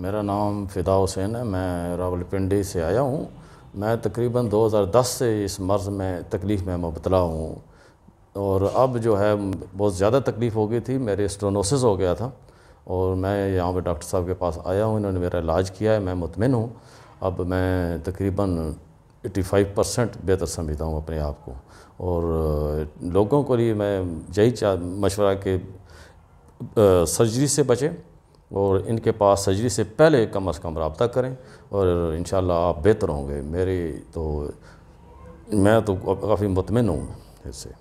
मेरा नाम फ़िदा हुसैन है मैं रावलपिंडी से आया हूँ मैं तकरीबन 2010 से इस मर्ज़ में तकलीफ़ में मुबतला हूँ और अब जो है बहुत ज़्यादा तकलीफ़ हो गई थी मेरे स्टोनोसिस हो गया था और मैं यहाँ पे डॉक्टर साहब के पास आया हूँ इन्होंने मेरा इलाज किया है मैं मुतमिन हूँ अब मैं तकरीबन 85 परसेंट बेहतर समझता हूँ अपने आप को और लोगों को लिए मैं यही चाह मशवरा के सर्जरी से बचें और इनके पास सर्जरी से पहले कम अज़ कम रबता करें और इन आप बेहतर होंगे मेरे तो मैं तो काफ़ी मुतमिन हूँ इससे